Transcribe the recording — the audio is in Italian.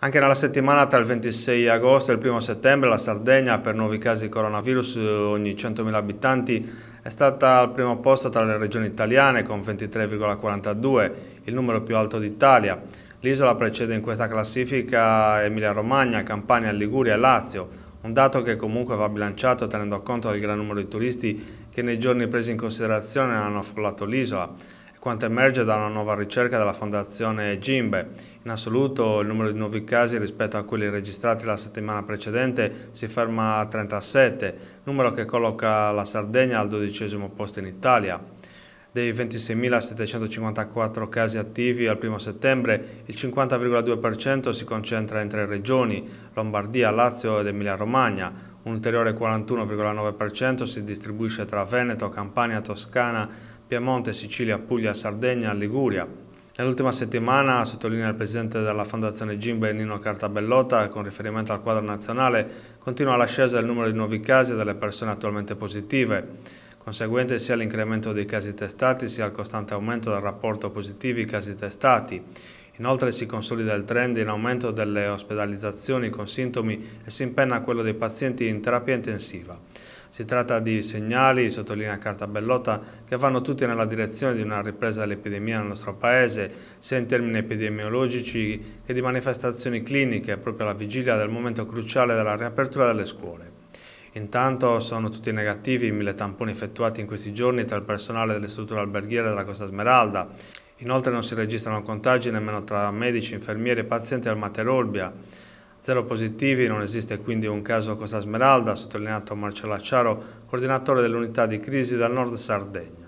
Anche nella settimana tra il 26 agosto e il 1 settembre la Sardegna per nuovi casi di coronavirus ogni 100.000 abitanti è stata al primo posto tra le regioni italiane con 23,42, il numero più alto d'Italia. L'isola precede in questa classifica Emilia-Romagna, Campania, Liguria e Lazio, un dato che comunque va bilanciato tenendo conto del gran numero di turisti che nei giorni presi in considerazione hanno affollato l'isola quanto emerge da una nuova ricerca della Fondazione Gimbe. In assoluto il numero di nuovi casi rispetto a quelli registrati la settimana precedente si ferma a 37, numero che colloca la Sardegna al dodicesimo posto in Italia. Dei 26.754 casi attivi al 1 settembre, il 50,2% si concentra in tre regioni, Lombardia, Lazio ed Emilia-Romagna. Un ulteriore 41,9% si distribuisce tra Veneto, Campania, Toscana, Piemonte, Sicilia, Puglia, Sardegna, Liguria. Nell'ultima settimana, sottolinea il presidente della Fondazione Gimbe Nino Cartabellota, con riferimento al quadro nazionale, continua l'ascesa del numero di nuovi casi e delle persone attualmente positive conseguente sia all'incremento dei casi testati sia al costante aumento del rapporto positivi casi testati. Inoltre si consolida il trend in aumento delle ospedalizzazioni con sintomi e si impenna quello dei pazienti in terapia intensiva. Si tratta di segnali, sottolinea Carta Cartabellotta, che vanno tutti nella direzione di una ripresa dell'epidemia nel nostro Paese, sia in termini epidemiologici che di manifestazioni cliniche, proprio alla vigilia del momento cruciale della riapertura delle scuole. Intanto sono tutti negativi i mille tamponi effettuati in questi giorni tra il personale delle strutture alberghiere della Costa Smeralda. Inoltre non si registrano contagi nemmeno tra medici, infermieri e pazienti al Materorbia. Zero positivi, non esiste quindi un caso Costa Smeralda, ha sottolineato Marcello Acciaro, coordinatore dell'unità di crisi dal Nord Sardegna.